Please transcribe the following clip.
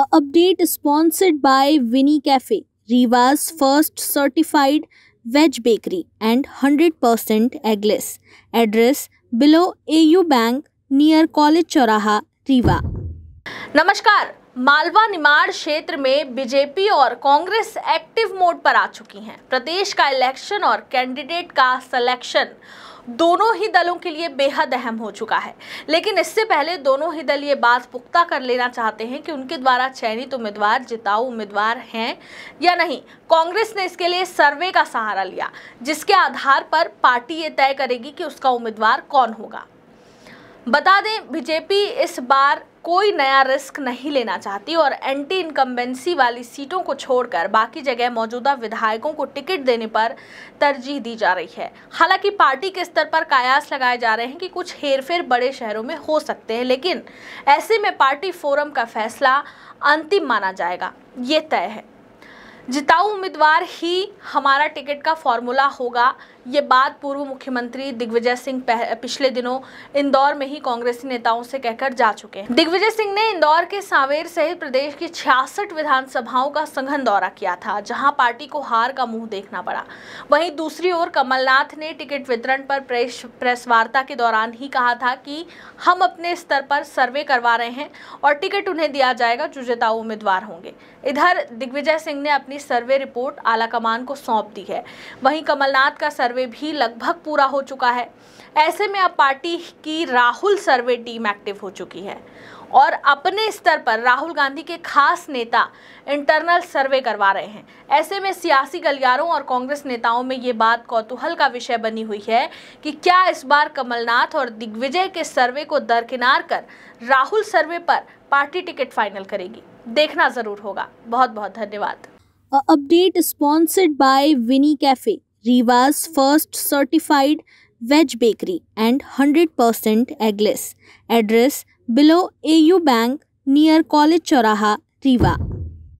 A update sponsored by Winnie Cafe, Riva's first certified veg bakery and 100% eggless. Address below AU Bank near College Choraha, Riva. नमस्कार मालवा निमाड़ क्षेत्र में BJP और Congress active mode पर आ चुकी हैं प्रदेश का इलेक्शन और कैंडिडेट का सिलेक्शन दोनों ही दलों के लिए बेहद अहम हो चुका है लेकिन इससे पहले दोनों ही दल ये बात पुख्ता कर लेना चाहते हैं कि उनके द्वारा चयनित उम्मीदवार जिताऊ उम्मीदवार हैं या नहीं कांग्रेस ने इसके लिए सर्वे का सहारा लिया जिसके आधार पर पार्टी ये तय करेगी कि उसका उम्मीदवार कौन होगा बता दें बीजेपी इस बार कोई नया रिस्क नहीं लेना चाहती और एंटी इनकम्बेंसी वाली सीटों को छोड़कर बाकी जगह मौजूदा विधायकों को टिकट देने पर तरजीह दी जा रही है हालांकि पार्टी के स्तर पर कायास लगाए जा रहे हैं कि कुछ हेरफेर बड़े शहरों में हो सकते हैं लेकिन ऐसे में पार्टी फोरम का फैसला अंतिम माना जाएगा ये तय है जिताऊ उम्मीदवार ही हमारा टिकट का फॉर्मूला होगा ये बात पूर्व मुख्यमंत्री दिग्विजय सिंह पिछले दिनों इंदौर में ही कांग्रेसी नेताओं से कहकर जा चुके हैं दिग्विजय सिंह ने इंदौर के सांवेर सहित प्रदेश की छियासठ विधानसभाओं का संघन दौरा किया था जहां पार्टी को हार का मुंह देखना पड़ा वहीं दूसरी ओर कमलनाथ ने टिकट वितरण पर प्रेस प्रेस वार्ता के दौरान ही कहा था कि हम अपने स्तर पर सर्वे करवा रहे हैं और टिकट उन्हें दिया जाएगा जो जिताऊ उम्मीदवार होंगे इधर दिग्विजय सिंह ने अपनी सर्वे रिपोर्ट आलाकमान को सौंप दी है वहीं कमलनाथ का सर्वे सर्वे भी लगभग पूरा हो चुका है ऐसे में अब पार्टी की राहुल सर्वे टीम एक्टिव हो चुकी है और अपने स्तर पर राहुल गांधी के खास नेता इंटरनल सर्वे करवा रहे हैं ऐसे में सियासी गलियारों और कांग्रेस नेताओं में ये बात कौतूहल का विषय बनी हुई है कि क्या इस बार कमलनाथ और दिग्विजय के सर्वे को दरकिनार कर राहुल सर्वे पर पार्टी टिकट फाइनल करेगी देखना ज़रूर होगा बहुत बहुत धन्यवाद अपडेट स्पॉन्सर्ड बाय विनी cafe Riva's first certified veg bakery and 100% eggless. Address below AU Bank near College Choraha, Riva.